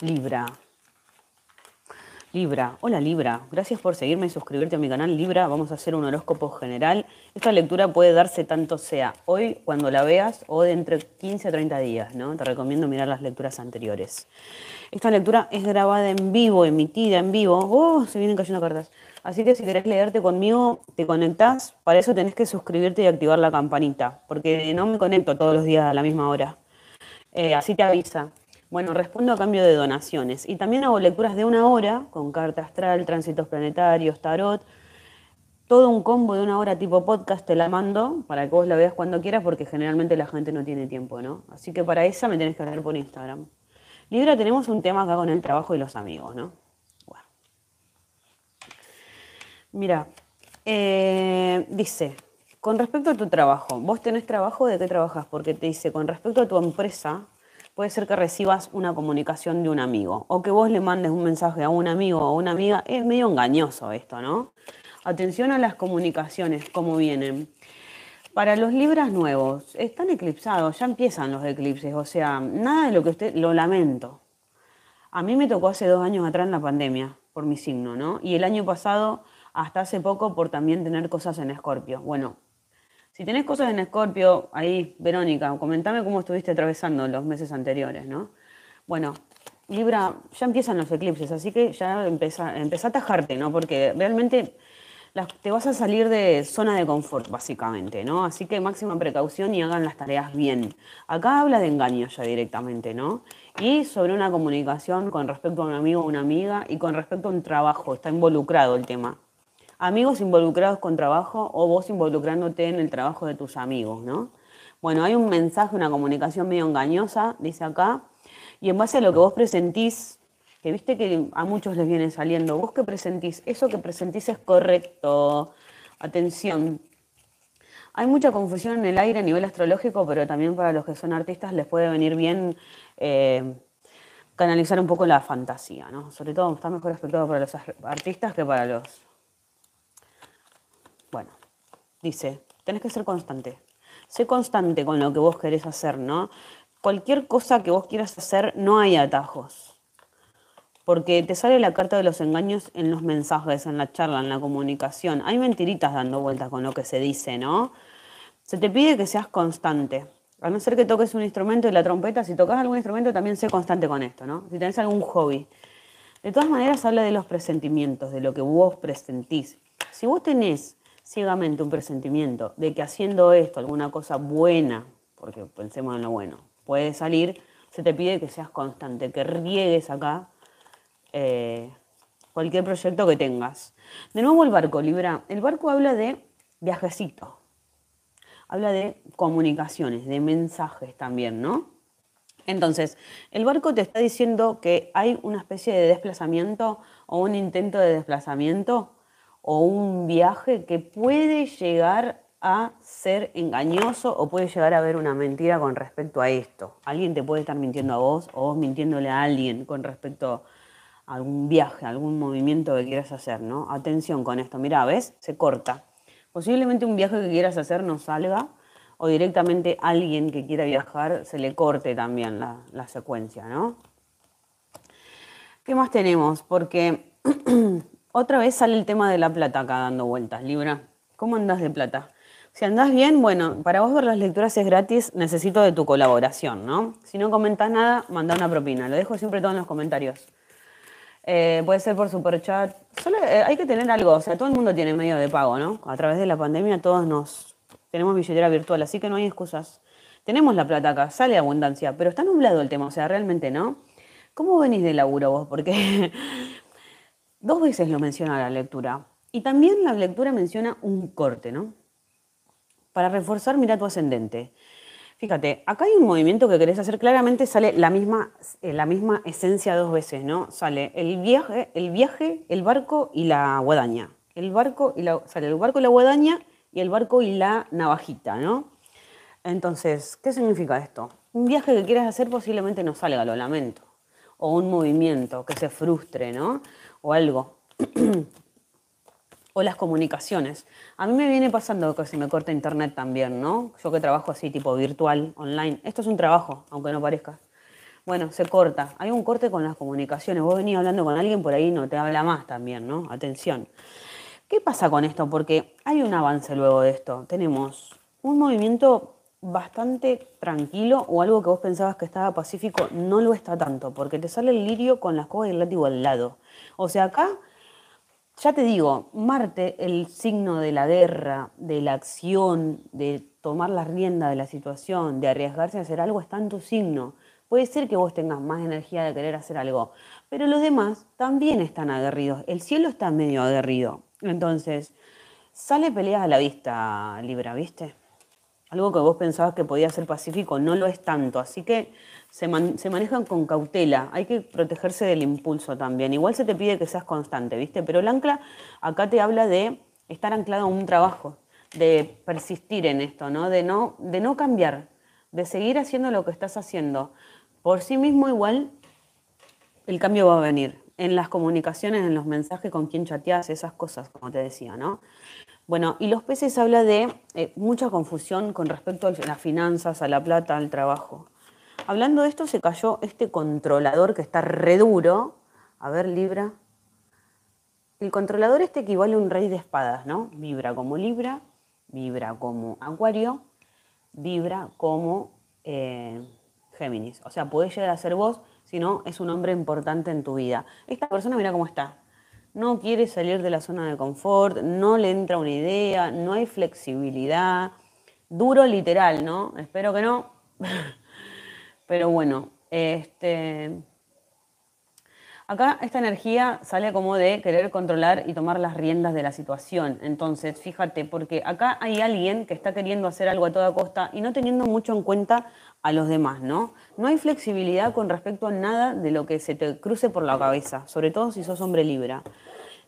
Libra. Libra, hola Libra, gracias por seguirme y suscribirte a mi canal Libra, vamos a hacer un horóscopo general. Esta lectura puede darse tanto sea hoy cuando la veas o de entre 15 a 30 días, ¿no? Te recomiendo mirar las lecturas anteriores. Esta lectura es grabada en vivo, emitida en vivo. ¡Oh! Se vienen cayendo cartas. Así que si querés leerte conmigo, te conectás. Para eso tenés que suscribirte y activar la campanita, porque no me conecto todos los días a la misma hora. Eh, así te avisa. Bueno, respondo a cambio de donaciones y también hago lecturas de una hora con carta astral, tránsitos planetarios, tarot, todo un combo de una hora tipo podcast te la mando para que vos la veas cuando quieras porque generalmente la gente no tiene tiempo, ¿no? Así que para esa me tenés que hablar por Instagram. Libra, tenemos un tema acá con el trabajo y los amigos, ¿no? Bueno. Mira, eh, dice, con respecto a tu trabajo, vos tenés trabajo, ¿de qué trabajas? Porque te dice, con respecto a tu empresa, puede ser que recibas una comunicación de un amigo o que vos le mandes un mensaje a un amigo o una amiga. Es medio engañoso esto, ¿no? Atención a las comunicaciones, cómo vienen. Para los libras nuevos, están eclipsados, ya empiezan los eclipses, o sea, nada de lo que usted, lo lamento. A mí me tocó hace dos años atrás la pandemia, por mi signo, ¿no? Y el año pasado, hasta hace poco, por también tener cosas en escorpio. Bueno, si tenés cosas en Escorpio, ahí, Verónica, comentame cómo estuviste atravesando los meses anteriores, ¿no? Bueno, Libra, ya empiezan los eclipses, así que ya empieza, a tajarte, ¿no? Porque realmente te vas a salir de zona de confort, básicamente, ¿no? Así que máxima precaución y hagan las tareas bien. Acá habla de engaño ya directamente, ¿no? Y sobre una comunicación con respecto a un amigo o una amiga y con respecto a un trabajo, está involucrado el tema amigos involucrados con trabajo o vos involucrándote en el trabajo de tus amigos, ¿no? Bueno, hay un mensaje, una comunicación medio engañosa, dice acá, y en base a lo que vos presentís, que viste que a muchos les viene saliendo, vos que presentís, eso que presentís es correcto, atención. Hay mucha confusión en el aire a nivel astrológico, pero también para los que son artistas les puede venir bien eh, canalizar un poco la fantasía, ¿no? Sobre todo está mejor aspectado para los artistas que para los dice, tenés que ser constante. Sé constante con lo que vos querés hacer, ¿no? Cualquier cosa que vos quieras hacer, no hay atajos. Porque te sale la carta de los engaños en los mensajes, en la charla, en la comunicación. Hay mentiritas dando vueltas con lo que se dice, ¿no? Se te pide que seas constante. A no ser que toques un instrumento y la trompeta, si tocas algún instrumento, también sé constante con esto, ¿no? Si tenés algún hobby. De todas maneras, habla de los presentimientos, de lo que vos presentís. Si vos tenés ciegamente un presentimiento de que haciendo esto, alguna cosa buena, porque pensemos en lo bueno, puede salir, se te pide que seas constante, que riegues acá eh, cualquier proyecto que tengas. De nuevo el barco, Libra. El barco habla de viajecito, habla de comunicaciones, de mensajes también, ¿no? Entonces, el barco te está diciendo que hay una especie de desplazamiento o un intento de desplazamiento o un viaje que puede llegar a ser engañoso o puede llegar a haber una mentira con respecto a esto. Alguien te puede estar mintiendo a vos o vos mintiéndole a alguien con respecto a algún viaje, algún movimiento que quieras hacer, ¿no? Atención con esto, mira, ¿ves? Se corta. Posiblemente un viaje que quieras hacer no salga o directamente alguien que quiera viajar se le corte también la, la secuencia, ¿no? ¿Qué más tenemos? Porque Otra vez sale el tema de la plata acá dando vueltas, Libra. ¿Cómo andás de plata? Si andás bien, bueno, para vos ver las lecturas es gratis, necesito de tu colaboración, ¿no? Si no comentás nada, manda una propina. Lo dejo siempre todo en los comentarios. Eh, puede ser por superchat. Solo eh, hay que tener algo, o sea, todo el mundo tiene medio de pago, ¿no? A través de la pandemia todos nos tenemos billetera virtual, así que no hay excusas. Tenemos la plata acá, sale abundancia, pero está nublado el tema, o sea, realmente no. ¿Cómo venís de laburo vos? Porque Dos veces lo menciona la lectura. Y también la lectura menciona un corte, ¿no? Para reforzar, mira tu ascendente. Fíjate, acá hay un movimiento que querés hacer, claramente sale la misma, eh, la misma esencia dos veces, ¿no? Sale el viaje, el viaje, el barco y la guadaña. El barco y la, sale el barco y la guadaña y el barco y la navajita, ¿no? Entonces, ¿qué significa esto? Un viaje que quieres hacer posiblemente no salga, lo lamento. O un movimiento que se frustre, ¿no? o algo. o las comunicaciones. A mí me viene pasando que se me corta internet también, ¿no? Yo que trabajo así, tipo virtual, online. Esto es un trabajo, aunque no parezca. Bueno, se corta. Hay un corte con las comunicaciones. Vos venís hablando con alguien por ahí, no te habla más también, ¿no? Atención. ¿Qué pasa con esto? Porque hay un avance luego de esto. Tenemos un movimiento bastante tranquilo o algo que vos pensabas que estaba pacífico no lo está tanto, porque te sale el lirio con la escoba y el látigo al lado. O sea, acá, ya te digo, Marte, el signo de la guerra, de la acción, de tomar la rienda de la situación, de arriesgarse a hacer algo, está en tu signo. Puede ser que vos tengas más energía de querer hacer algo, pero los demás también están aguerridos. El cielo está medio aguerrido. Entonces, sale peleas a la vista, Libra, ¿viste? Algo que vos pensabas que podía ser pacífico no lo es tanto, así que se, manejan con cautela, hay que protegerse del impulso también. Igual se te pide que seas constante, ¿viste? Pero el ancla acá te habla de estar anclado a un trabajo, de persistir en esto, ¿no? De no, de no cambiar, de seguir haciendo lo que estás haciendo. Por sí mismo igual el cambio va a venir en las comunicaciones, en los mensajes con quien chateas, esas cosas, como te decía, ¿no? Bueno, y los peces habla de eh, mucha confusión con respecto a las finanzas, a la plata, al trabajo. Hablando de esto, se cayó este controlador que está re duro. A ver, Libra. El controlador este equivale a un rey de espadas, ¿no? Vibra como Libra, vibra como Acuario, vibra como eh, Géminis. O sea, puede llegar a ser vos, si no, es un hombre importante en tu vida. Esta persona, mira cómo está no quiere salir de la zona de confort, no le entra una idea, no hay flexibilidad, duro literal, ¿no? Espero que no. Pero bueno, este... Acá esta energía sale como de querer controlar y tomar las riendas de la situación. Entonces, fíjate, porque acá hay alguien que está queriendo hacer algo a toda costa y no teniendo mucho en cuenta a los demás, ¿no? No hay flexibilidad con respecto a nada de lo que se te cruce por la cabeza, sobre todo si sos hombre libra.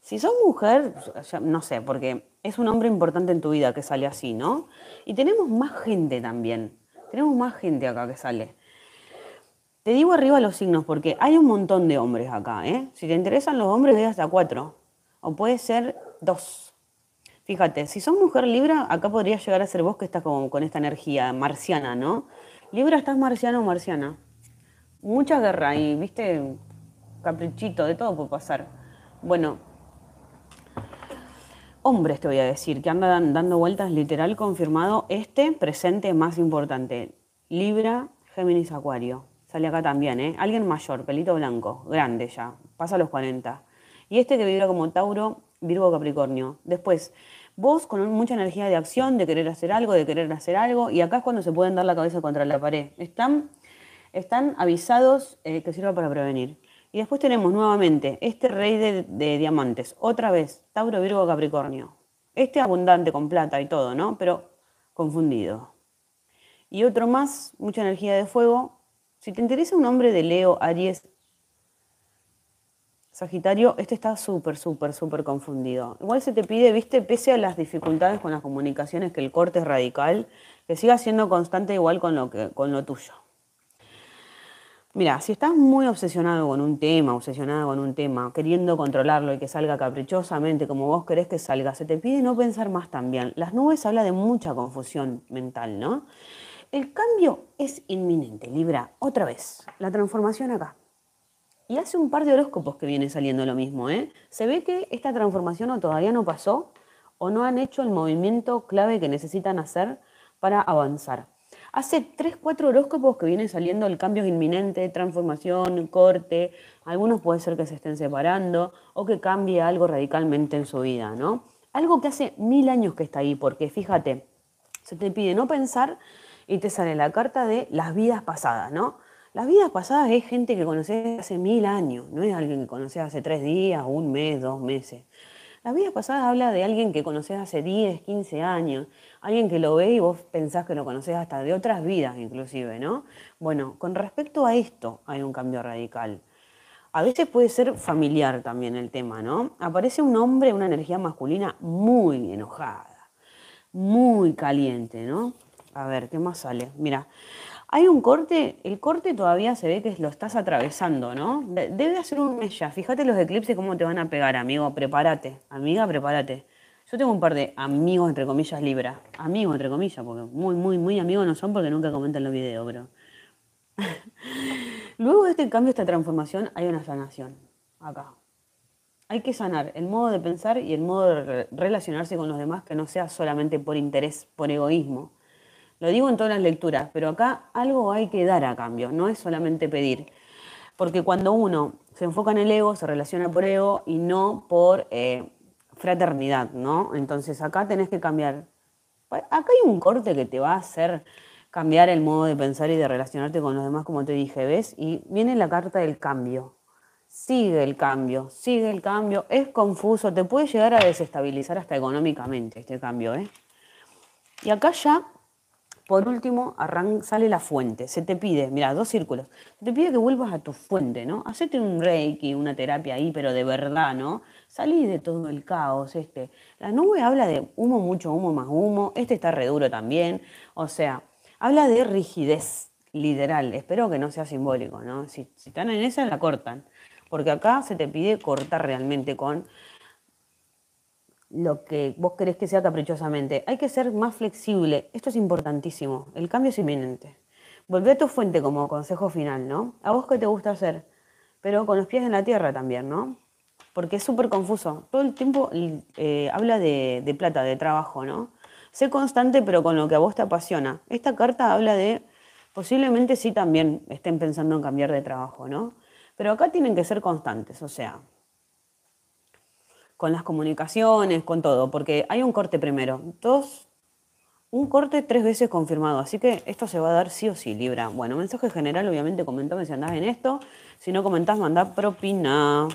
Si sos mujer, no sé, porque es un hombre importante en tu vida que sale así, ¿no? Y tenemos más gente también. Tenemos más gente acá que sale. Te digo arriba los signos porque hay un montón de hombres acá, ¿eh? Si te interesan los hombres, ve hasta cuatro. O puede ser dos. Fíjate, si sos mujer libra, acá podría llegar a ser vos que estás con, con esta energía marciana, ¿no? Libra, estás marciano o marciana. Mucha guerra y, viste, caprichito, de todo puede pasar. Bueno, hombres te voy a decir, que andan dando vueltas literal confirmado, este presente más importante. Libra, Géminis, Acuario. Sale acá también, ¿eh? Alguien mayor, pelito blanco, grande ya, pasa los 40. Y este que vibra como Tauro, Virgo, Capricornio. Después, vos con mucha energía de acción, de querer hacer algo, de querer hacer algo, y acá es cuando se pueden dar la cabeza contra la pared. Están, están avisados eh, que sirva para prevenir. Y después tenemos nuevamente este rey de, de diamantes, otra vez, Tauro, Virgo, Capricornio. Este abundante con plata y todo, ¿no? Pero confundido. Y otro más, mucha energía de fuego. Si te interesa un hombre de Leo, Aries, Sagitario, este está súper, súper, súper confundido. Igual se te pide, viste, pese a las dificultades con las comunicaciones, que el corte es radical, que siga siendo constante igual con lo, que, con lo tuyo. Mira, si estás muy obsesionado con un tema, obsesionado con un tema, queriendo controlarlo y que salga caprichosamente como vos querés que salga, se te pide no pensar más también. Las nubes habla de mucha confusión mental, ¿no? El cambio es inminente, Libra, otra vez. La transformación acá. Y hace un par de horóscopos que viene saliendo lo mismo. ¿eh? Se ve que esta transformación o todavía no pasó o no han hecho el movimiento clave que necesitan hacer para avanzar. Hace tres, cuatro horóscopos que viene saliendo el cambio inminente, transformación, corte. Algunos puede ser que se estén separando o que cambie algo radicalmente en su vida, ¿no? Algo que hace mil años que está ahí, porque fíjate, se te pide no pensar y te sale la carta de las vidas pasadas, ¿no? Las vidas pasadas es gente que conoces hace mil años, no es alguien que conoces hace tres días, un mes, dos meses. Las vidas pasadas habla de alguien que conoces hace 10, 15 años, alguien que lo ve y vos pensás que lo conoces hasta de otras vidas inclusive, ¿no? Bueno, con respecto a esto hay un cambio radical. A veces puede ser familiar también el tema, ¿no? Aparece un hombre, una energía masculina muy enojada, muy caliente, ¿no? A ver, ¿qué más sale? Mira, hay un corte, el corte todavía se ve que lo estás atravesando, ¿no? Debe hacer un mes ya. Fíjate los eclipses cómo te van a pegar, amigo. Prepárate, amiga, prepárate. Yo tengo un par de amigos, entre comillas, Libra. Amigos, entre comillas, porque muy, muy, muy amigos no son porque nunca comentan los videos, pero. Luego de este cambio, esta transformación, hay una sanación. Acá. Hay que sanar el modo de pensar y el modo de relacionarse con los demás que no sea solamente por interés, por egoísmo lo digo en todas las lecturas, pero acá algo hay que dar a cambio, no es solamente pedir. Porque cuando uno se enfoca en el ego, se relaciona por ego y no por eh, fraternidad, ¿no? Entonces acá tenés que cambiar. Acá hay un corte que te va a hacer cambiar el modo de pensar y de relacionarte con los demás, como te dije, ¿ves? Y viene la carta del cambio. Sigue el cambio, sigue el cambio. Es confuso, te puede llegar a desestabilizar hasta económicamente este cambio, ¿eh? Y acá ya por último, arran sale la fuente. Se te pide, mira, dos círculos. Se te pide que vuelvas a tu fuente, ¿no? Hacete un reiki, una terapia ahí, pero de verdad, ¿no? Salí de todo el caos. Este. La nube habla de humo, mucho humo, más humo. Este está re duro también. O sea, habla de rigidez, literal. Espero que no sea simbólico, ¿no? si están en esa, la cortan. Porque acá se te pide cortar realmente con lo que vos querés que sea caprichosamente. Hay que ser más flexible. Esto es importantísimo. El cambio es inminente. Volvé a tu fuente como consejo final, ¿no? A vos que te gusta hacer, pero con los pies en la tierra también, ¿no? Porque es súper confuso. Todo el tiempo eh, habla de, de plata, de trabajo, ¿no? Sé constante, pero con lo que a vos te apasiona. Esta carta habla de, posiblemente sí también estén pensando en cambiar de trabajo, ¿no? Pero acá tienen que ser constantes, o sea, con las comunicaciones, con todo, porque hay un corte primero, dos, un corte tres veces confirmado, así que esto se va a dar sí o sí, Libra. Bueno, mensaje general, obviamente comentame si andás en esto, si no comentás, mandá propina.